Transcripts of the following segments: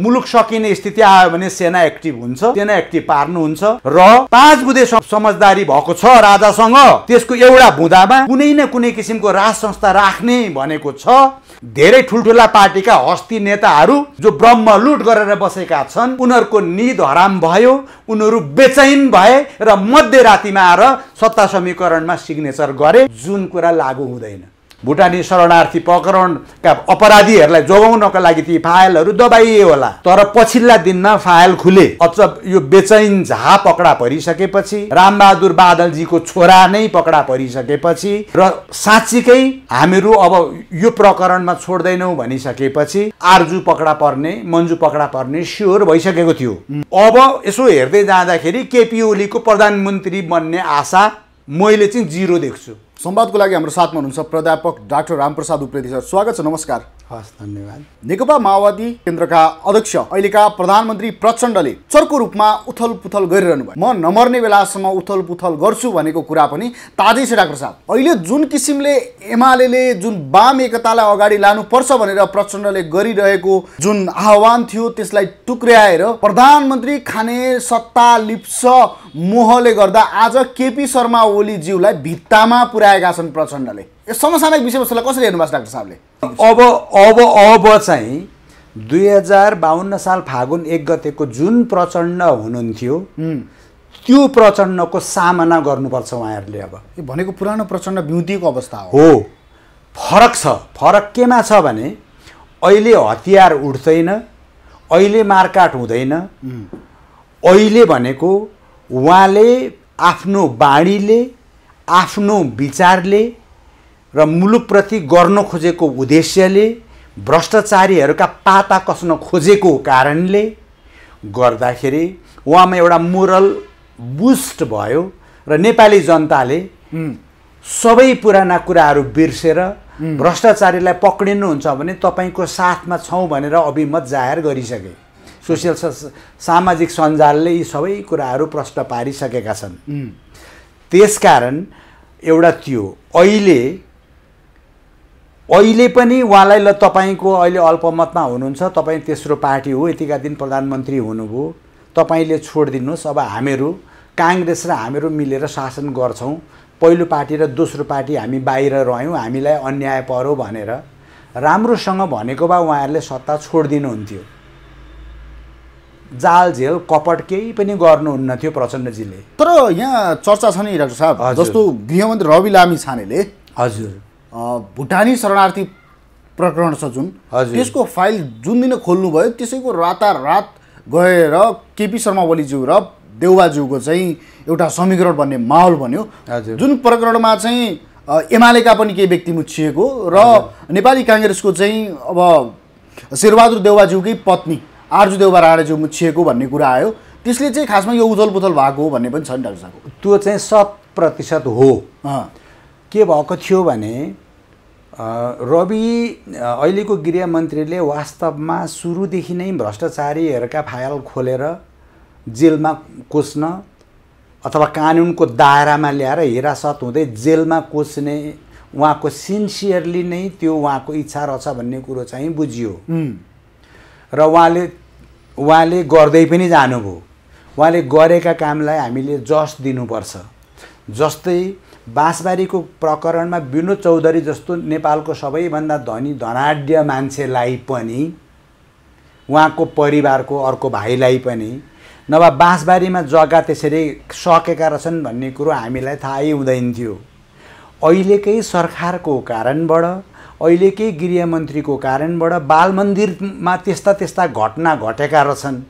मुलुक सकिने स्थिति आयो भने सेना एक्टिभ हुन्छ सेना एक्टिभ पार्नुहुन्छ र पाँच बुधे समझदारी भएको छ राजासँग त्यसको एउटा बुँदामा कुनै न कुनै किसिमको राज संस्था राख्ने भनेको छ धेरै ठुल्ठुला पार्टीका हस्ती नेताहरू जो ब्रह्म लुट गरेर बसेका छन् उनीहरूको निध हराम भयो उनीहरू बेचैन भए र मध्यरातिमा आएर सत्ता समीकरणमा सिग्नेचर गरे जुन कुरा लागू हुँदैन भुटानी शरणार्थी प्रकरणका अपराधीहरूलाई जोगाउनका लागि ती फाइलहरू दबाइए होला तर पछिल्ला दिनमा फाइल खुले अझ यो बेचैन झा पक्रा परिसकेपछि रामबहादुर बादलजीको छोरा नै पक्रा परिसकेपछि र साँच्चीकै हामीहरू अब यो प्रकरणमा छोड्दैनौँ भनिसकेपछि आर्जु पक्रा पर्ने मन्जु पक्रा पर्ने स्योर भइसकेको थियो अब यसो हेर्दै जाँदाखेरि केपी ओलीको प्रधानमन्त्री बन्ने आशा मैले चाहिँ जिरो देख्छु संवादको लागि हाम्रो साथमा हुनुहुन्छ प्राध्यापक डाक्टर रामप्रसाद उप्रेती सर स्वागत छ नमस्कार हस् धन्यवाद नेकपा माओवादी केन्द्रका अध्यक्ष अहिलेका प्रधानमन्त्री प्रचण्डले चर्को रूपमा उथल पुथल गरिरहनु भयो म नमर्ने बेलासम्म उथल पुथल गर्छु भनेको कुरा पनि ताजै छ डाक्टर साहब अहिले जुन किसिमले एमाले जुन वाम एकतालाई अगाडि लानुपर्छ भनेर प्रचण्डले गरिरहेको जुन आह्वान थियो त्यसलाई टुक्र्याएर प्रधानमन्त्री खाने सत्ता लिप्स मोहले गर्दा आज केपी शर्मा ओलीज्यूलाई भित्तामा पुर्याएका छन् प्रचण्डले यो समसामयिक विषयवस्तुलाई कसरी हेर्नुभएको डाक्टर साहबले अब अब अब चाहिँ दुई हजार बाहन्न साल फागुन एक गतेको जुन प्रचण्ड हुनुहुन्थ्यो त्यो प्रचण्डको सामना गर्नुपर्छ उहाँहरूले अब भनेको पुरानो प्रचण्ड बिउदिएको अवस्था हो फरक छ फरक केमा छ भने अहिले हतियार उठ्दैन अहिले मारकाट हुँदैन अहिले भनेको उहाँले आफ्नो बाणीले आफ्नो विचारले र मुलुकप्रति गर्न खोजेको उद्देश्यले भ्रष्टाचारीहरूका पाता कस्न खोजेको कारणले गर्दाखेरि उहाँमा एउटा मोरल बुस्ट भयो र नेपाली जनताले सबै पुराना कुराहरू बिर्सेर भ्रष्टाचारीलाई पक्रिनुहुन्छ भने तपाईँको साथमा छौँ भनेर अभिमत जाहेर गरिसके सोसियल सामाजिक सञ्जालले यी सबै कुराहरू प्रश्न पारिसकेका छन् त्यसकारण एउटा त्यो अहिले अहिले पनि उहाँलाई ल तपाईँको अहिले अल्पमतमा हुनुहुन्छ तपाईँ तेस्रो पार्टी हो यतिका दिन प्रधानमन्त्री हुनुभयो तपाईँले छोडिदिनुहोस् अब हामीहरू काङ्ग्रेस र हामीहरू मिलेर शासन गर्छौँ पहिलो पार्टी र दोस्रो पार्टी हामी बाहिर रह्यौँ हामीलाई अन्याय पऱ्यो भनेर राम्रोसँग भनेको भए उहाँहरूले सत्ता छोडिदिनुहुन्थ्यो जाल झेल कपट केही पनि गर्नुहुन्न थियो प्रचण्डजीले तर यहाँ चर्चा छ नि डाक्टर साहब जस्तो गृहमन्त्री रवि लामी छानेले हजुर भुटानी शरणार्थी प्रकरण छ जुन त्यसको फाइल जुन दिन खोल्नुभयो त्यसैको रातारात गएर केपी शर्मा ओलीज्यू र देउबाज्यूको चाहिँ एउटा समीकरण भन्ने माहौल बन्यो जुन प्रकरणमा चाहिँ एमालेका पनि केही व्यक्ति मुछिएको र नेपाली काङ्ग्रेसको चाहिँ अब शेरबहादुर देउबाज्यूकै पत्नी आर्जु देउबा राणाज्यू मुछिएको भन्ने कुरा आयो त्यसले चाहिँ खासमा यो उथल पुथल भएको भन्ने पनि छ नि डाक्टर साहब त्यो चाहिँ शत प्रतिशत हो के भएको थियो भने रवि अहिलेको गृहमन्त्रीले वास्तवमा सुरुदेखि नै भ्रष्टाचारीहरूका फाइल खोलेर जेलमा कोस्न अथवा कानुनको दायरामा ल्याएर हिरासत हुँदै जेलमा कोस्ने उहाँको सिन्सियरली नै त्यो उहाँको इच्छा रहेछ भन्ने कुरो चाहिँ बुझियो र उहाँले उहाँले गर्दै पनि जानुभयो उहाँले गरेका कामलाई हामीले जस दिनुपर्छ जस्तै बाँसबारीको प्रकरणमा विनोद चौधरी जस्तो नेपालको सबैभन्दा धनी धनाढ्य मान्छेलाई पनि उहाँको परिवारको अर्को भाइलाई पनि नभए बाँसबारीमा जग्गा त्यसरी सकेका रहेछन् भन्ने कुरो हामीलाई थाहै हुँदैन थियो अहिलेकै सरकारको कारणबाट अहिलेकै गृहमन्त्रीको कारणबाट बाल मन्दिरमा त्यस्ता त्यस्ता घटना घटेका रहेछन्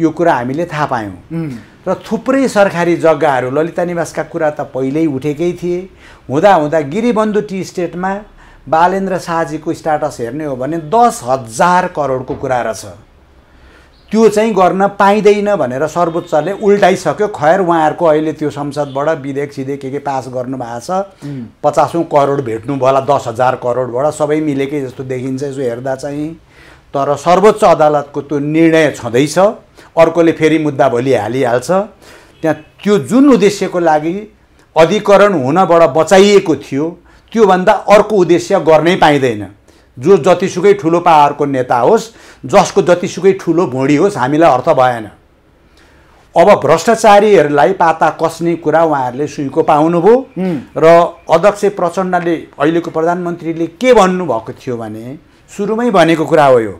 यो कुरा हामीले थाहा पायौँ र थुप्रै सरकारी जग्गाहरू ललिता निवासका कुरा त पहिल्यै उठेकै थिए हुँदा हुँदा गिरिबन्धु टी स्टेटमा बालेन्द्र शाहजीको स्टाटस हेर्ने हो भने दस हजार करोडको कुरा रहेछ त्यो चाहिँ गर्न पाइँदैन भनेर सर्वोच्चले उल्टाइसक्यो खैर उहाँहरूको अहिले त्यो संसदबाट विधेयक सिधेक के के पास गर्नु भएको छ पचासौँ करोड भेट्नु भयो होला दस हजार करोडबाट सबै मिलेकै जस्तो देखिन्छ यसो हेर्दा चाहिँ तर सर्वोच्च अदालतको त्यो निर्णय छँदैछ अर्कोले फेरि मुद्दा भोलि हालिहाल्छ त्यहाँ त्यो जुन उद्देश्यको लागि अधिकरण हुनबाट बचाइएको थियो त्योभन्दा अर्को उद्देश्य गर्नै पाइँदैन जो जतिसुकै ठुलो पावरको नेता होस् जसको जतिसुकै ठुलो भुँडी होस् हामीलाई अर्थ भएन अब भ्रष्टाचारीहरूलाई पाता कस्ने कुरा उहाँहरूले सुइको पाउनुभयो र अध्यक्ष प्रचण्डले अहिलेको प्रधानमन्त्रीले के भन्नुभएको थियो भने सुरुमै भनेको कुरा हो यो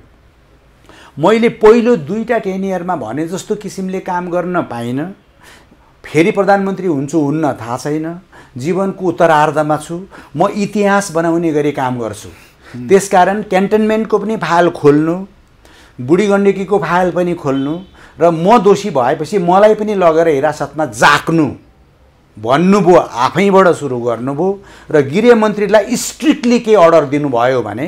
मैले पहिलो दुईवटा टेन इयरमा भने जस्तो किसिमले काम गर्न पाइनँ फेरि प्रधानमन्त्री हुन्छु हुन्न थाहा छैन जीवनको उत्तरार्धमा छु म इतिहास बनाउने गरी काम गर्छु त्यसकारण क्यान्टनमेन्टको पनि फाइल खोल्नु बुढी गण्डकीको फाइल पनि खोल्नु र म दोषी भएपछि मलाई पनि लगेर हिरासतमा जाक्नु भन्नुभयो आफैबाट सुरु गर्नुभयो र गृहमन्त्रीलाई स्ट्रिक्टली के अर्डर दिनुभयो भने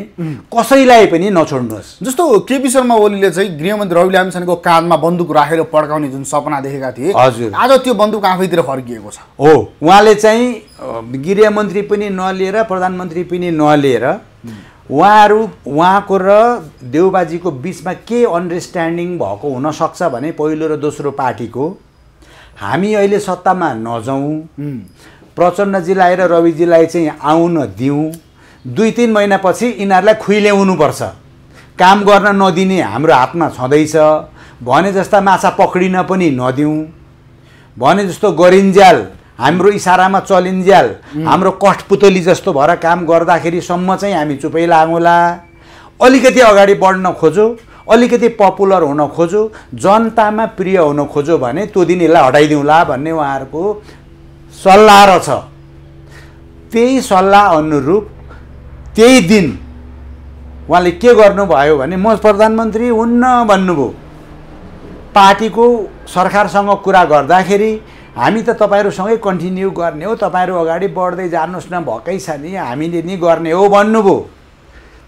कसैलाई पनि नछोड्नुहोस् जस्तो केपी शर्मा ओलीले चाहिँ गृहमन्त्री रवि लामिछानेको काँधमा बन्दुक राखेर पड्काउने जुन सपना देखेका थिए हजुर आज त्यो बन्दुक आफैतिर फर्किएको छ हो उहाँले चाहिँ गृहमन्त्री पनि नलिएर प्रधानमन्त्री पनि नलिएर उहाँहरू उहाँको र देउबाजीको बिचमा के अन्डरस्ट्यान्डिङ भएको हुनसक्छ भने पहिलो र दोस्रो पार्टीको हामी अहिले सत्तामा नजाउँ प्रचण्डजीलाई आएर रविजीलाई चाहिँ आउन दिउँ दुई तिन महिनापछि यिनीहरूलाई खुइल्याउनुपर्छ काम गर्न नदिने हाम्रो हातमा छँदैछ भने जस्ता माछा पक्रिन पनि नदिउँ भने जस्तो गरिन्ज्याल हाम्रो इसारामा चलिन्ज्याल हाम्रो कठपुतली जस्तो भएर काम गर्दाखेरिसम्म चाहिँ हामी चुपै लागौँला अलिकति अगाडि बढ्न खोजौँ अलिकति पपुलर हुन खोजो जनतामा प्रिय हुन खोजो भने त्यो दिन यसलाई हटाइदिउँला भन्ने उहाँहरूको सल्लाह र छ त्यही सल्लाह अनुरूप त्यही दिन उहाँले के गर्नुभयो भने म प्रधानमन्त्री हुन्न भन्नुभयो पार्टीको सरकारसँग कुरा गर्दाखेरि हामी त तपाईँहरूसँगै कन्टिन्यू गर्ने हो तपाईँहरू अगाडि बढ्दै जानुहोस् न भएकै छ नि हामीले नि गर्ने हो भन्नुभयो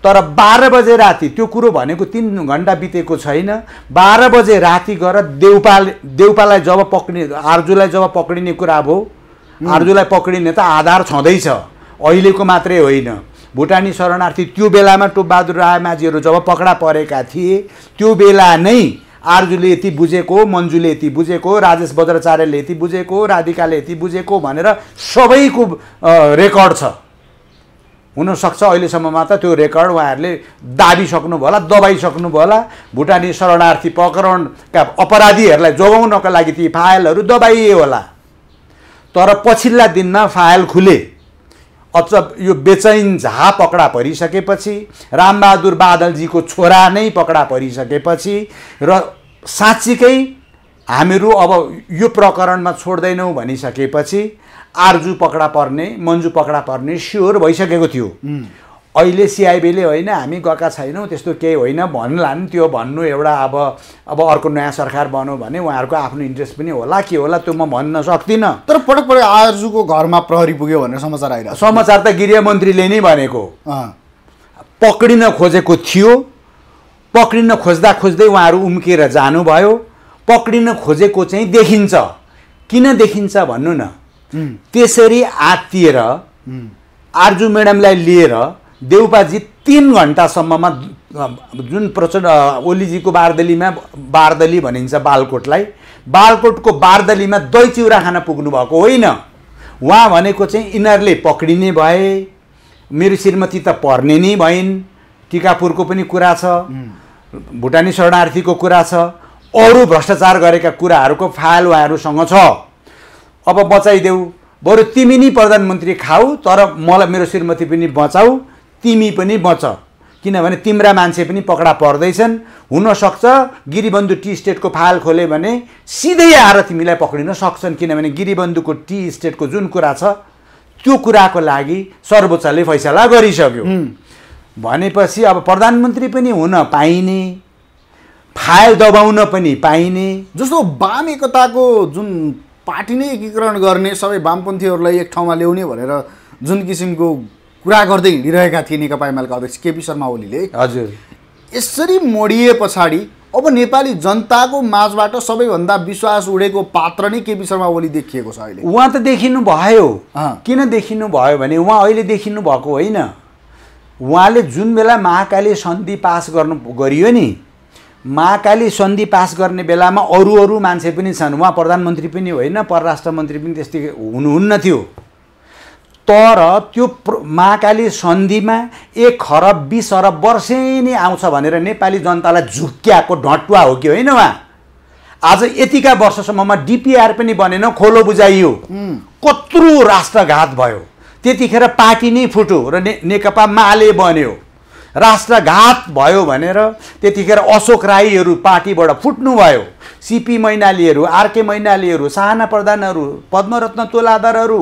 तर बाह्र बजे राति त्यो कुरो भनेको तिन घन्टा बितेको छैन बाह्र बजे राति गएर देउपाल देउपालाई जब पक्रिने आर्जुलाई जब पक्रिने कुरा भयो आर्जुलाई पक्रिने त आधार छँदैछ अहिलेको मात्रै होइन भुटानी शरणार्थी त्यो बेलामा टोपबहादुर रायमाझीहरू जब पक्रा परेका थिए त्यो बेला नै आर्जुले यति बुझेको मन्जुले यति बुझेको राजेश बज्राचार्यले यति बुझेको राधिकाले यति बुझेको भनेर सबैको रेकर्ड छ हुनसक्छ अहिलेसम्ममा त त्यो रेकर्ड उहाँहरूले भयो होला दबाइसक्नुभयो होला भुटानी शरणार्थी प्रकरणका अपराधीहरूलाई जोगाउनका लागि ती फाइलहरू दबाइए होला तर पछिल्ला दिनमा फाइल खुले अच यो बेचैन झा पकडा परिसकेपछि रामबहादुर बादलजीको छोरा नै पकडा परिसकेपछि र साँच्चीकै हामीहरू अब यो प्रकरणमा छोड्दैनौँ भनिसकेपछि आर्जु पक्रा पर्ने मन्जु पक्रा पर्ने स्योर भइसकेको थियो अहिले सिआइबीले होइन हामी गएका छैनौँ त्यस्तो केही होइन भन्ला नि त्यो भन्नु एउटा अब अब अर्को नयाँ सरकार बनाऊ भने उहाँहरूको आफ्नो इन्ट्रेस्ट पनि होला के होला त्यो म भन्न सक्दिनँ तर पटक पटक आर्जुको घरमा प्रहरी पुग्यो भनेर समाचार आइरहेको समाचार त गृहमन्त्रीले नै भनेको पक्रिन खोजेको थियो पक्रिन खोज्दा खोज्दै उहाँहरू उम्किएर जानुभयो पक्रिन खोजेको चाहिँ देखिन्छ किन देखिन्छ भन्नु न त्यसरी आतिएर आर्जु म्याडमलाई लिएर देउपाजी तिन घन्टासम्ममा जुन प्रचण्ड ओलीजीको बारदलीमा बारदली भनिन्छ बालकोटलाई बालकोटको बारदलीमा दही चिउरा खान पुग्नु भएको होइन उहाँ भनेको चाहिँ यिनीहरूले पक्रिने भए मेरो श्रीमती त पर्ने नै भइन् टिकापुरको पनि कुरा छ भुटानी शरणार्थीको कुरा छ अरू भ्रष्टाचार गरेका कुराहरूको फाइल उहाँहरूसँग छ अब बचाइदेऊ बरु तिमी नै प्रधानमन्त्री खाऊ तर मलाई मेरो श्रीमती पनि बचाऊ तिमी पनि बच किनभने तिम्रा मान्छे पनि पकडा पर्दैछन् हुनसक्छ गिरिबन्धु टी स्टेटको फाइल खोल्यो भने सिधै आएर तिमीलाई पक्रिन सक्छन् किनभने गिरीबन्धुको टी स्टेटको जुन कुरा छ त्यो कुराको लागि सर्वोच्चले फैसला गरिसक्यो भनेपछि अब प्रधानमन्त्री पनि हुन पाइने फाइल दबाउन पनि पाइने जस्तो वाम एकताको जुन पार्टी नै एकीकरण गर्ने सबै वामपन्थीहरूलाई एक ठाउँमा ल्याउने भनेर जुन किसिमको कुरा गर्दै हिँडिरहेका थिए नेकपा एमालेका अध्यक्ष केपी शर्मा ओलीले हजुर यसरी मोडिए पछाडि अब नेपाली जनताको माझबाट सबैभन्दा विश्वास उडेको पात्र नै केपी शर्मा ओली देखिएको छ अहिले उहाँ त देखिनु भयो किन देखिनु भयो भने उहाँ अहिले देखिनु भएको होइन उहाँले जुन बेला महाकाली सन्धि पास गर्नु गरियो नि महाकाली सन्धि पास गर्ने बेलामा अरू अरू मान्छे पनि छन् उहाँ प्रधानमन्त्री पनि होइन परराष्ट्र मन्त्री पनि त्यस्तै हुनुहुन्न थियो तर त्यो महाकाली सन्धिमा एक खरब बिस अरब वर्षै नै आउँछ भनेर नेपाली जनतालाई झुक्क्याएको ढटुवा हो कि होइन उहाँ आज यतिका वर्षसम्ममा डिपिआर पनि बनेन खोलो बुझाइयो कत्रो राष्ट्रघात भयो त्यतिखेर पार्टी नै फुट्यो र नेकपा माले बन्यो राष्ट्रघात भयो भनेर त्यतिखेर अशोक राईहरू पार्टीबाट फुट्नुभयो सिपी मैनालीहरू आरके मैनालीहरू साहना प्रधानहरू पद्मरत्न तोलादारहरू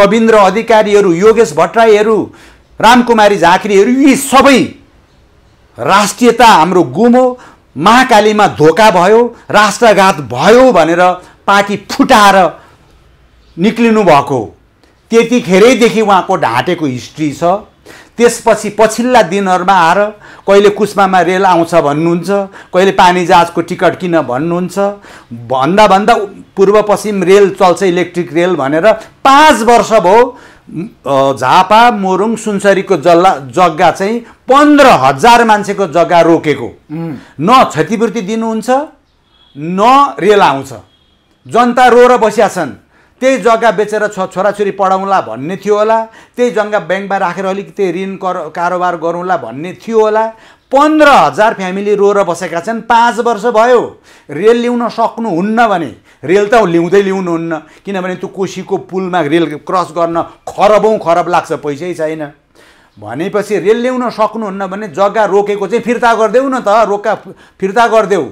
रविन्द्र अधिकारीहरू योगेश भट्टराईहरू रामकुमारी झाँक्रीहरू यी सबै राष्ट्रियता हाम्रो गुमो महाकालीमा धोका भयो राष्ट्रघात भयो भनेर पार्टी फुटाएर निक्लिनु भएको त्यतिखेरैदेखि उहाँको ढाँटेको हिस्ट्री छ त्यसपछि पछिल्ला दिनहरूमा आएर कहिले कुस्मामा रेल आउँछ भन्नुहुन्छ कहिले पानी जहाजको टिकट किन भन्नुहुन्छ भन्दा भन्दा पूर्व पश्चिम रेल चल्छ इलेक्ट्रिक रेल भनेर पाँच वर्ष भयो झापा मोरुङ सुनसरीको जल्ला जग्गा चाहिँ पन्ध्र हजार मान्छेको जग्गा रोकेको न क्षतिपूर्ति दिनुहुन्छ न रेल आउँछ जनता रोएर बसिया छन् त्यही जग्गा बेचेर छ छोराछोरी पढाउँला भन्ने थियो होला त्यही जग्गा ब्याङ्कमा राखेर अलिकति ऋण कर कारोबार गरौँला भन्ने थियो होला पन्ध्र हजार फ्यामिली रोएर बसेका छन् पाँच वर्ष भयो रेल ल्याउन सक्नुहुन्न भने रेल त ल्याउँदै ल्याउनुहुन्न किनभने त्यो कोसीको पुलमा रेल क्रस गर्न खरबौँ खरब लाग्छ पैसै छैन भनेपछि रेल ल्याउन सक्नुहुन्न भने जग्गा रोकेको चाहिँ फिर्ता गरिदेऊ न त रोका फिर्ता गरिदेऊ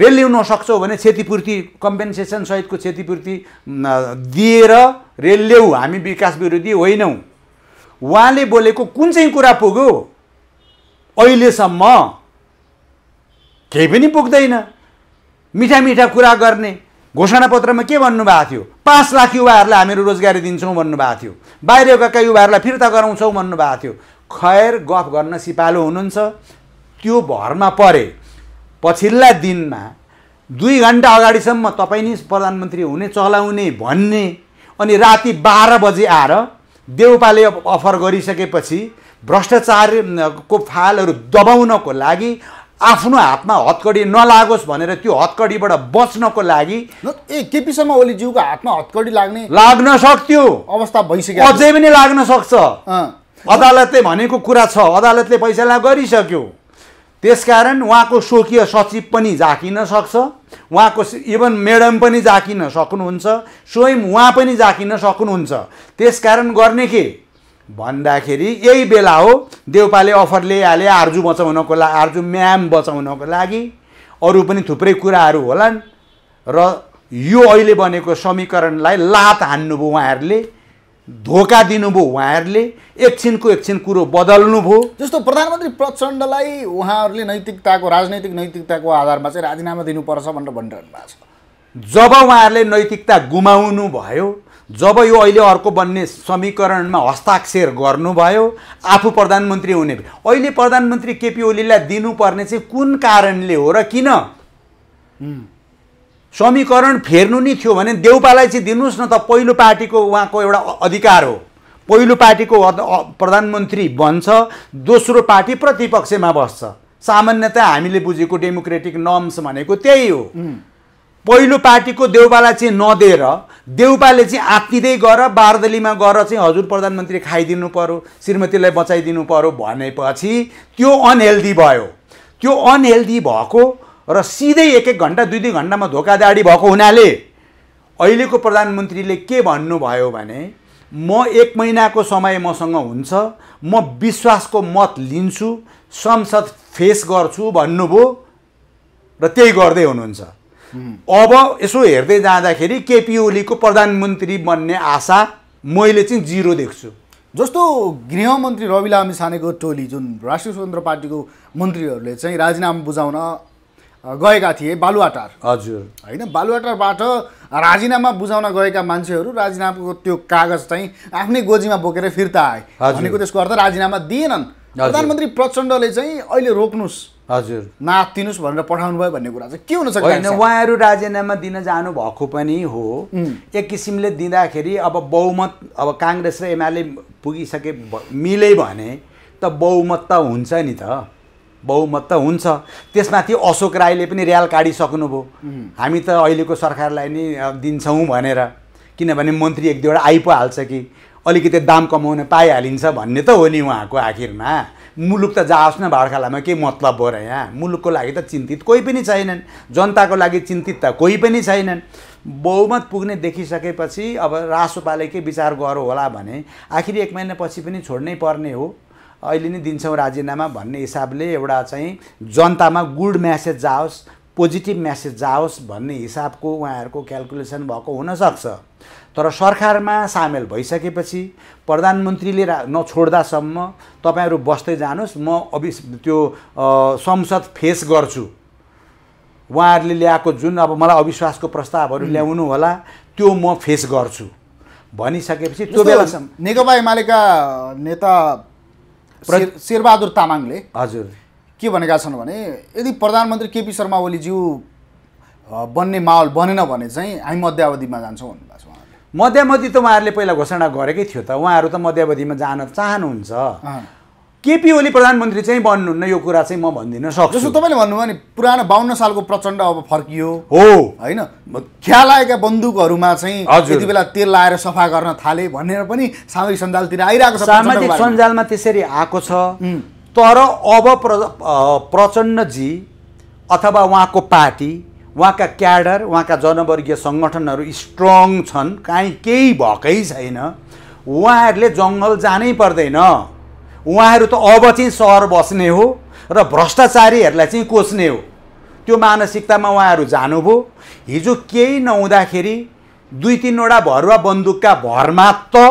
रेल ल्याउन सक्छौ भने क्षतिपूर्ति कम्पेन्सेसन सहितको क्षतिपूर्ति दिएर रेल ल्याऊ हामी विकास विरोधी होइनौँ उहाँले बोलेको कुन चाहिँ कुरा पुग्यो अहिलेसम्म केही पनि पुग्दैन मिठा मिठा कुरा गर्ने घोषणापत्रमा के भन्नुभएको थियो पाँच लाख युवाहरूलाई हामीहरू रोजगारी दिन्छौँ भन्नुभएको थियो बाहिर गएका युवाहरूलाई फिर्ता गराउँछौँ भन्नुभएको थियो खैर गफ गर्न सिपालु हुनुहुन्छ त्यो भरमा परे पछिल्ला दिनमा दुई घन्टा अगाडिसम्म तपाईँ नै प्रधानमन्त्री हुने चलाउने भन्ने अनि राति बाह्र बजे आएर देउपाले अफर गरिसकेपछि भ्रष्टाचारको फालहरू दबाउनको लागि आफ्नो हातमा हत्कडी नलागोस् भनेर त्यो हत्कडीबाट बच्नको लागि ए केपी शर्मा ओलीज्यूको हातमा हत्कडी लाग्ने लाग्न सक्थ्यो अवस्था भइसक्यो अझै पनि लाग्न सक्छ अदालतले भनेको कुरा छ अदालतले फैसला गरिसक्यो त्यसकारण उहाँको स्वकीय सचिव पनि झाकिन सक्छ उहाँको इभन म्याडम पनि झाकिन सक्नुहुन्छ स्वयं उहाँ पनि झाकिन सक्नुहुन्छ त्यसकारण गर्ने के भन्दाखेरि यही बेला हो देउपाले अफर ल्याइहाले आर्जु बचाउनको लागि आर्जु म्याम बचाउनको लागि अरू पनि थुप्रै कुराहरू होलान् र यो अहिले बनेको समीकरणलाई लात हान्नुभयो उहाँहरूले धोका दिनुभयो उहाँहरूले एकछिनको एकछिन कुरो बदल्नुभयो जस्तो प्रधानमन्त्री प्रचण्डलाई उहाँहरूले नैतिकताको राजनैतिक नैतिकताको आधारमा चाहिँ राजीनामा दिनुपर्छ भनेर भनिरहनु भएको छ जब उहाँहरूले नैतिकता गुमाउनु भयो जब यो अहिले अर्को बन्ने समीकरणमा हस्ताक्षर गर्नुभयो आफू प्रधानमन्त्री हुने अहिले प्रधानमन्त्री केपी ओलीलाई दिनुपर्ने चाहिँ कुन कारणले हो र किन समीकरण फेर्नु नि थियो भने देउपालाई चाहिँ दिनुहोस् न त पहिलो पार्टीको उहाँको एउटा अधिकार हो पहिलो पार्टीको प्रधानमन्त्री बन्छ दोस्रो पार्टी प्रतिपक्षमा बस्छ सामान्यतया हामीले बुझेको डेमोक्रेटिक नर्म्स भनेको त्यही हो पहिलो पार्टीको देउपालाई चाहिँ नदिएर देउपाले चाहिँ आत्तिँदै गएर बारदलीमा गएर चाहिँ हजुर प्रधानमन्त्री खाइदिनु पऱ्यो श्रीमतीलाई बचाइदिनु पऱ्यो भनेपछि त्यो अनहेल्दी भयो त्यो अनहेल्दी भएको र सिधै एक एक घन्टा दुई दुई घन्टामा धोकाधाडी भएको हुनाले अहिलेको प्रधानमन्त्रीले के भन्नुभयो भने म एक महिनाको समय मसँग हुन्छ म विश्वासको मत लिन्छु संसद फेस गर्छु भन्नुभयो र त्यही गर्दै हुनुहुन्छ अब यसो हेर्दै जाँदाखेरि केपी ओलीको प्रधानमन्त्री बन्ने आशा मैले चाहिँ जिरो देख्छु जस्तो गृहमन्त्री रवि लामी सानेको टोली जुन राष्ट्रिय स्वतन्त्र पार्टीको मन्त्रीहरूले चाहिँ राजीनामा बुझाउन गएका थिए बालुवाटार हजुर होइन बालुवाटारबाट राजीनामा बुझाउन गएका मान्छेहरू राजीनामाको त्यो कागज चाहिँ आफ्नै गोजीमा बोकेर फिर्ता आए भनेको त्यसको अर्थ राजीनामा दिएनन् प्रधानमन्त्री प्रचण्डले चाहिँ अहिले रोक्नुहोस् हजुर नातिनुहोस् भनेर पठाउनु भयो भन्ने कुरा चाहिँ के हुन सक्छ होइन उहाँहरू राजीनामा दिन जानुभएको पनि हो एक किसिमले दिँदाखेरि अब बहुमत अब काङ्ग्रेस र एमाले पुगिसके मिले भने त बहुमत त हुन्छ नि त बहुमत त हुन्छ त्यसमाथि अशोक राईले पनि ऱ्याल काटिसक्नुभयो हामी त अहिलेको सरकारलाई नै दिन्छौँ भनेर किनभने मन्त्री एक दुईवटा आइपुहाल्छ कि अलिकति दाम कमाउन पाइहालिन्छ भन्ने त हो नि उहाँको आखिरमा मुलुक त जाओस् न भाडखालामा के मतलब हो र यहाँ मुलुकको लागि त चिन्तित कोही पनि छैनन् जनताको लागि चिन्तित त कोही पनि छैनन् बहुमत पुग्ने देखिसकेपछि अब रासोपाले के विचार गरौँ होला भने आखिरी एक महिनापछि पनि छोड्नै पर्ने हो अहिले नै दिन्छौँ राजीनामा भन्ने हिसाबले एउटा चाहिँ जनतामा गुड म्यासेज जाओस् पोजिटिभ म्यासेज जाओस् भन्ने हिसाबको उहाँहरूको क्यालकुलेसन भएको हुनसक्छ तर सरकारमा सामेल भइसकेपछि प्रधानमन्त्रीले रा नछोड्दासम्म तपाईँहरू बस्दै जानुहोस् म अभि त्यो संसद फेस गर्छु उहाँहरूले ल्याएको जुन अब मलाई अविश्वासको प्रस्तावहरू ल्याउनु होला त्यो म फेस गर्छु भनिसकेपछि त्यो बेलासम्म नेकपा एमालेका नेता शेरबहादुर तामाङले हजुर के भनेका छन् भने यदि प्रधानमन्त्री केपी शर्मा ओलीज्यू बन्ने माहौल बनेन भने चाहिँ हामी मध्यावधिमा जान्छौँ भन्नुभएको छ मध्यावधि त उहाँहरूले पहिला घोषणा गरेकै थियो त उहाँहरू त मध्यावधिमा जान चाहनुहुन्छ केपी ओली प्रधानमन्त्री चाहिँ बन्नुहुन्न यो कुरा चाहिँ म भनिदिन सक्छु जस्तो तपाईँले भन्नुभयो भने पुरानो बाहन्न सालको प्रचण्ड अब फर्कियो हो होइन ख्या लागेका बन्दुकहरूमा चाहिँ त्यति बेला तेल लाएर सफा गर्न थाले भनेर पनि सामाजिक सञ्जालतिर आइरहेको छ सामाजिक सञ्जालमा त्यसरी आएको छ तर अब प्र प्रचण्डजी अथवा उहाँको पार्टी उहाँका क्याडर उहाँका जनवर्गीय सङ्गठनहरू स्ट्रङ छन् काहीँ केही भएकै छैन उहाँहरूले जङ्गल जानै पर्दैन उहाँहरू त अब चाहिँ सहर बस्ने हो र भ्रष्टाचारीहरूलाई चाहिँ कोच्ने हो त्यो मानसिकतामा उहाँहरू जानुभयो हिजो केही नहुँदाखेरि दुई तिनवटा भरुवा बन्दुकका भरमा त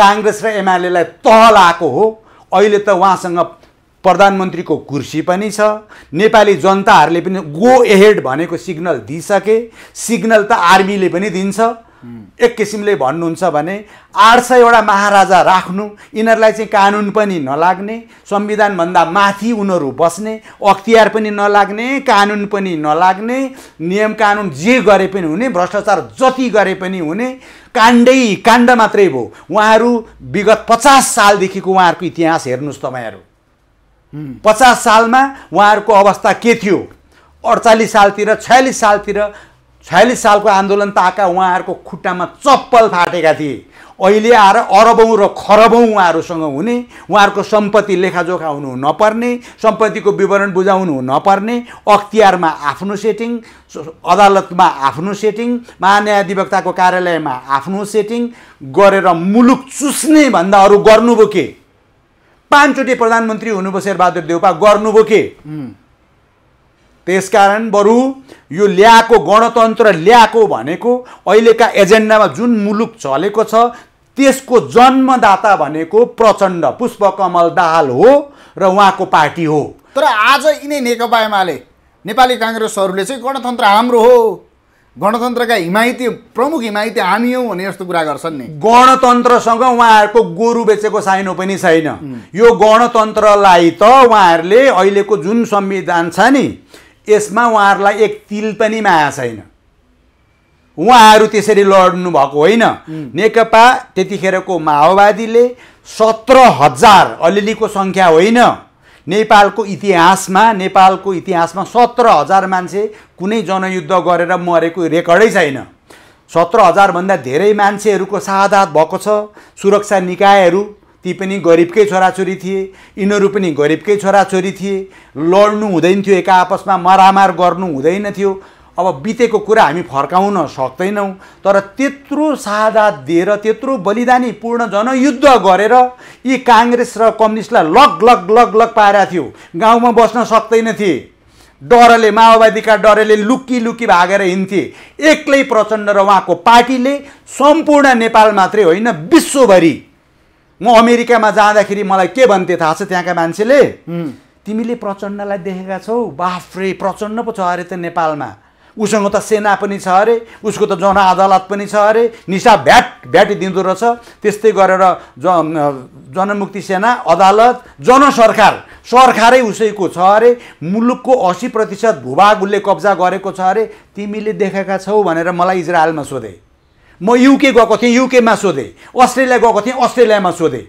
काङ्ग्रेस र एमालेलाई तह लाएको हो अहिले त उहाँसँग प्रधानमन्त्रीको कुर्सी पनि छ नेपाली जनताहरूले पनि गो एहेड भनेको सिग्नल दिइसके सिग्नल त आर्मीले पनि दिन्छ एक किसिमले भन्नुहुन्छ भने आठ सयवटा महाराजा राख्नु यिनीहरूलाई चाहिँ कानुन पनि नलाग्ने संविधानभन्दा माथि उनीहरू बस्ने अख्तियार पनि नलाग्ने कानुन पनि नलाग्ने नियम कानुन जे गरे पनि हुने भ्रष्टाचार जति गरे पनि हुने काण्डै काण्ड मात्रै भयो उहाँहरू विगत पचास सालदेखिको उहाँहरूको इतिहास हेर्नुहोस् तपाईँहरू पचास सालमा उहाँहरूको अवस्था के थियो अडचालिस सालतिर छयालिस सालतिर छयालिस सालको आन्दोलन ताका उहाँहरूको खुट्टामा चप्पल फाटेका थिए अहिले आएर अरबौँ र खरबौँ उहाँहरूसँग हुने उहाँहरूको सम्पत्ति लेखाजोखा हुनु नपर्ने सम्पत्तिको विवरण बुझाउनु नपर्ने अख्तियारमा आफ्नो सेटिङ अदालतमा आफ्नो सेटिङ महान्यायाधिवक्ताको कार्यालयमा आफ्नो सेटिङ गरेर मुलुक चुस्ने भन्दा अरू गर्नुभयो के पाँचचोटि प्रधानमन्त्री हुनुभयो शेरबहादुर देउपा गर्नुभयो के त्यसकारण बरु यो ल्याएको गणतन्त्र ल्याएको भनेको अहिलेका एजेन्डामा जुन मुलुक चलेको छ त्यसको जन्मदाता भनेको प्रचण्ड पुष्पकमल दाहाल हो र उहाँको पार्टी हो तर आज यिनै नेकपा एमाले नेपाली काङ्ग्रेसहरूले चाहिँ गणतन्त्र हाम्रो हो गणतन्त्रका हिमायती प्रमुख हिमायती हामी हौ भने जस्तो कुरा गर्छन् नि गणतन्त्रसँग उहाँहरूको गोरु बेचेको साइनो पनि छैन यो गणतन्त्रलाई त उहाँहरूले अहिलेको जुन संविधान छ नि यसमा उहाँहरूलाई एक तिल पनि माया छैन उहाँहरू त्यसरी लड्नु भएको होइन नेकपा त्यतिखेरको माओवादीले सत्र हजार अलिअलिको सङ्ख्या होइन नेपालको इतिहासमा नेपालको इतिहासमा सत्र हजार मान्छे कुनै जनयुद्ध गरेर मरेको रेकर्डै छैन सत्र हजारभन्दा धेरै मान्छेहरूको सादात भएको छ सुरक्षा निकायहरू ती पनि गरिबकै छोराछोरी थिए यिनीहरू पनि गरिबकै छोराछोरी थिए लड्नु हुँदैन थियो एका आपसमा मरामार गर्नु हुँदैन थियो अब बितेको कुरा हामी फर्काउन सक्दैनौँ तर त्यत्रो सादा दिएर त्यत्रो बलिदानी पूर्ण जनयुद्ध गरेर यी काङ्ग्रेस र कम्युनिस्टलाई लग लग लग लग पारेको थियो गाउँमा बस्न सक्दैन थिए डरले माओवादीका डरले लुकी लुकी भागेर हिँड्थे एक्लै प्रचण्ड र उहाँको पार्टीले सम्पूर्ण नेपाल मात्रै होइन विश्वभरि म अमेरिकामा जाँदाखेरि मलाई के भन्थे थाहा छ त्यहाँका मान्छेले तिमीले प्रचण्डलाई देखेका छौ बाफ्रे प्रचण्ड पो छ अरे त नेपालमा उसँग त सेना पनि छ अरे उसको त जन अदालत पनि छ अरे निसा भ्याट भ्याटिदिँदो रहेछ त्यस्तै गरेर ज जनमुक्ति सेना अदालत जन सरकार सरकारै उसैको छ अरे मुलुकको असी प्रतिशत भूभाग उसले कब्जा गरेको छ अरे तिमीले देखेका छौ भनेर मलाई इजरायलमा सोधे म युके गएको थिएँ युकेमा सोधेँ अस्ट्रेलिया गएको थिएँ अस्ट्रेलियामा सोधेँ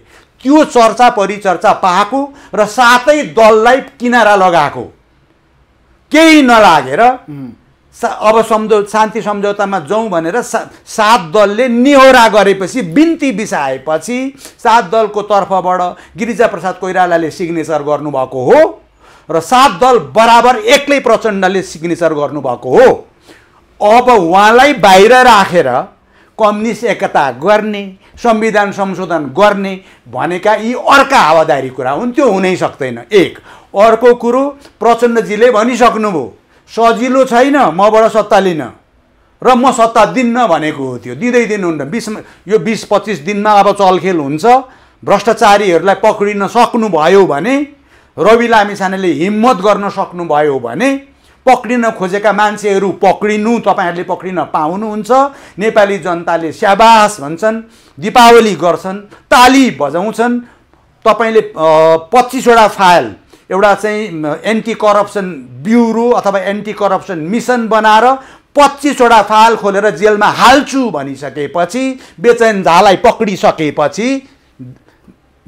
त्यो चर्चा परिचर्चा पाएको र सातै दललाई किनारा लगाएको केही नलागेर सा अब सम्झौ शान्ति सम्झौतामा जाउँ भनेर सा सात दलले निहोरा गरेपछि बिन्ती बिसाएपछि सात दलको तर्फबाट गिरिजा प्रसाद कोइरालाले सिग्नेचर गर्नुभएको हो र सात दल बराबर एक्लै प्रचण्डले सिग्नेचर गर्नुभएको हो अब उहाँलाई बाहिर राखेर कम्युनिस्ट एकता गर्ने संविधान संशोधन गर्ने भनेका यी अर्का हावादारी कुरा हुन् त्यो हुनै सक्दैन एक अर्को कुरो प्रचण्डजीले भनिसक्नुभयो सजिलो छैन मबाट सत्ता लिन र म सत्ता दिन्न भनेको हो त्यो दिँदै दिनुहुन्न बिस यो बिस पच्चिस दिनमा अब चलखेल हुन्छ भ्रष्टाचारीहरूलाई पक्रिन सक्नुभयो भने रवि लामिछानेले हिम्मत गर्न सक्नुभयो भने पक्रिन खोजेका मान्छेहरू पक्रिनु तपाईँहरूले पक्रिन पाउनुहुन्छ नेपाली जनताले स्याबास भन्छन् दिपावली गर्छन् ताली बजाउँछन् तपाईँले पच्चिसवटा फाइल एउटा चाहिँ एन्टी करप्सन ब्युरो अथवा एन्टी करप्सन मिसन बनाएर पच्चिसवटा फाइल खोलेर जेलमा हाल्छु भनिसकेपछि बेचेन झालाई पक्रिसकेपछि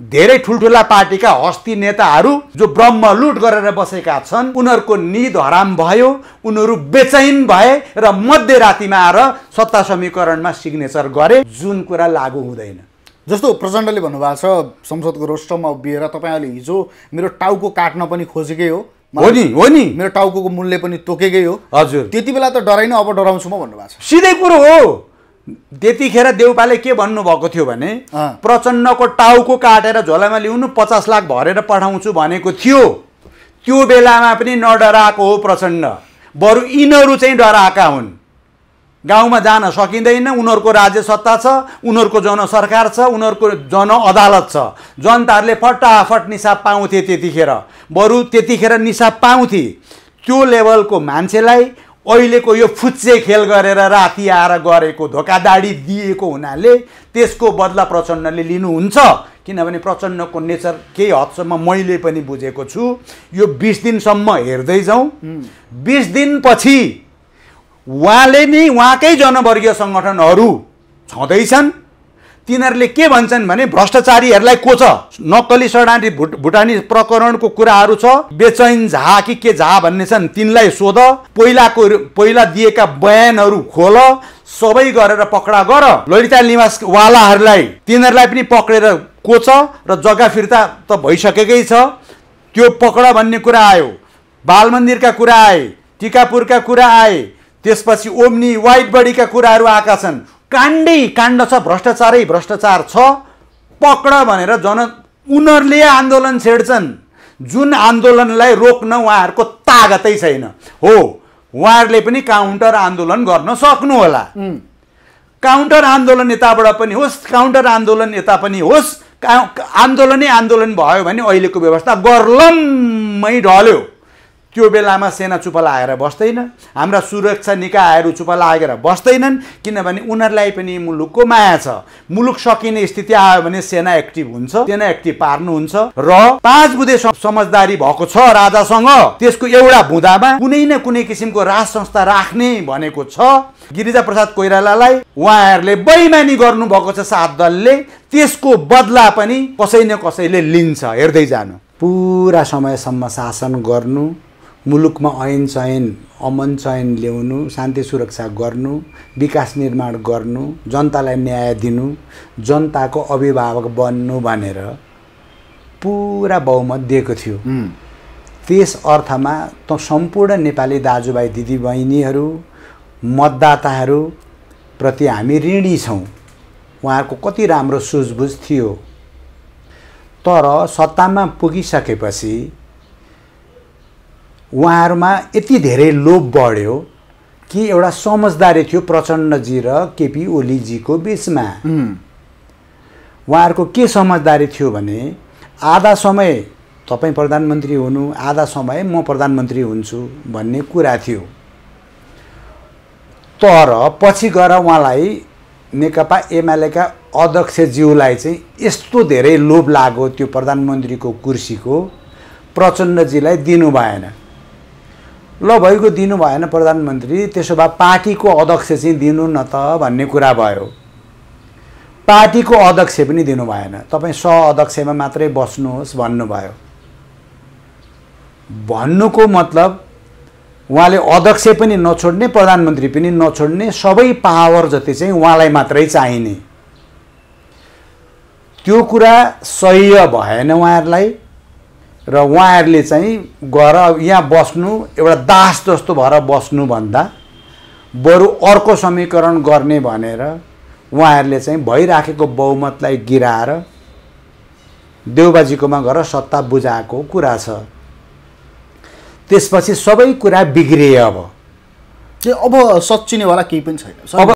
धेरै ठुल्ठुला पार्टीका हस्ती नेताहरू जो ब्रह्म लुट गरेर बसेका छन् उनीहरूको निद हराम भयो उनीहरू बेचैन भए र मध्यरातिमा आएर सत्ता समीकरणमा सिग्नेचर गरे जुन कुरा लागु हुँदैन जस्तो प्रचण्डले भन्नुभएको छ संसदको रोस्टममा उभिएर तपाईँहरूले हिजो मेरो टाउको काट्न पनि खोजेकै हो हो नि हो नि मेरो टाउको मूल्य पनि तोकेकै हो हजुर त्यति बेला त डराइन अब डराउँछु म भन्नुभएको छ सिधै कुरो हो त्यतिखेर देउपाले के भन्नुभएको थियो भने प्रचण्डको टाउको काटेर झोलामा ल्याउनु पचास लाख भरेर पठाउँछु भनेको थियो त्यो बेलामा पनि नडराएको हो प्रचण्ड बरु यिनीहरू चाहिँ डराएका हुन् गाउँमा जान सकिँदैन उनीहरूको राज्य सत्ता छ उनीहरूको जन सरकार छ उनीहरूको जन अदालत छ जनताहरूले फटाफट निसाब पाउँथे त्यतिखेर बरु त्यतिखेर निसाब पाउँथे त्यो लेभलको मान्छेलाई अहिलेको यो फुच्चे खेल गरेर राति आएर गरेको धोकादाडी दिएको हुनाले त्यसको बदला प्रचण्डले लिनुहुन्छ किनभने प्रचण्डको नेचर केही हदसम्म मैले पनि बुझेको छु यो बिस दिनसम्म हेर्दै जाउँ बिस दिनपछि उहाँले नै उहाँकै जनवर्गीय सङ्गठनहरू छँदैछन् तिनीहरूले के भन्छन् भने भ्रष्टाचारीहरूलाई को छ नक्कली शरणार्थी भुट भुटानी प्रकरणको कुराहरू छ बेचैन झा कि के झा भन्ने छन् तिनलाई सोध पहिलाको पहिला दिएका बयानहरू खोल सबै गरेर पक्रा गर ललिता निवासवालाहरूलाई तिनीहरूलाई पनि पक्रेर को छ र जग्गा फिर्ता त भइसकेकै छ त्यो पक्र भन्ने कुरा आयो बाल मन्दिरका कुरा आए टिकापुरका कुरा आए त्यसपछि ओम्नी वाइट बडीका कुराहरू आएका छन् काण्डै काण्ड छ भ्रष्टाचारै भ्रष्टाचार छ पक्ड भनेर जन उनीहरूले आन्दोलन छेड्छन् जुन आन्दोलनलाई रोक्न उहाँहरूको तागतै छैन हो उहाँहरूले पनि काउन्टर आन्दोलन गर्न सक्नु होला काउन्टर आन्दोलन यताबाट पनि होस् काउन्टर आन्दोलन यता पनि होस् आन्दोलनै आन्दोलन भयो भने अहिलेको व्यवस्था गर्लममै ढल्यो त्यो बेलामा सेना चुप लागेर बस्दैन हाम्रा सुरक्षा निकायहरू चुप लागेर बस्दैनन् किनभने उनीहरूलाई पनि मुलुकको माया छ मुलुक सकिने स्थिति आयो भने सेना एक्टिभ हुन्छ सेना एक्टिभ पार्नुहुन्छ र पाँच बुधे समझदारी भएको छ राजासँग त्यसको एउटा बुँदामा कुनै न कुनै किसिमको राज संस्था राख्ने भनेको छ गिरिजा प्रसाद कोइरालालाई उहाँहरूले बैमानी गर्नुभएको छ सात दलले त्यसको बदला पनि कसै न कसैले लिन्छ हेर्दै जानु पुरा समयसम्म शासन गर्नु मुलुकमा ऐन चयन अमन चयन ल्याउनु शान्ति सुरक्षा गर्नु विकास निर्माण गर्नु जनतालाई न्याय दिनु जनताको अभिभावक बन्नु भनेर पुरा बहुमत दिएको थियो त्यस अर्थमा त सम्पूर्ण नेपाली दाजुभाइ दिदीबहिनीहरू मतदाताहरूप्रति हामी ऋणी छौँ उहाँहरूको कति राम्रो सुझबुझ थियो तर सत्तामा पुगिसकेपछि उहाँहरूमा यति धेरै लोभ बढ्यो कि एउटा समझदारी थियो प्रचण्डजी र केपी ओलीजीको बिचमा उहाँहरूको के समझदारी थियो भने आधा समय तपाईँ प्रधानमन्त्री हुनु आधा समय म प्रधानमन्त्री हुन्छु भन्ने कुरा थियो तर पछि गएर उहाँलाई नेकपा एमालेका अध्यक्षज्यूलाई चाहिँ यस्तो धेरै लोभ लाग्यो त्यो प्रधानमन्त्रीको कुर्सीको प्रचण्डजीलाई दिनु भएन ल भइगयो दिनु भएन प्रधानमन्त्री त्यसो भए पार्टीको अध्यक्ष चाहिँ दिनु न त भन्ने कुरा भयो पार्टीको अध्यक्ष पनि दिनु भएन तपाईँ सह अध्यक्षमा मात्रै बस्नुहोस् भन्नुभयो भन्नुको मतलब उहाँले अध्यक्ष पनि नछोड्ने प्रधानमन्त्री पनि नछोड्ने सबै पावर जति चाहिँ उहाँलाई मात्रै चाहिने त्यो कुरा सह्य भएन उहाँहरूलाई र उहाँहरूले चाहिँ गएर यहाँ बस्नु एउटा दास जस्तो भएर बस्नुभन्दा बरु अर्को समीकरण गर्ने भनेर उहाँहरूले चाहिँ भइराखेको बहुमतलाई गिराएर देउबाजीकोमा गएर सत्ता बुझाएको कुरा छ त्यसपछि सबै कुरा बिग्रिए अब अब सचिनेवाला केही पनि छैन अब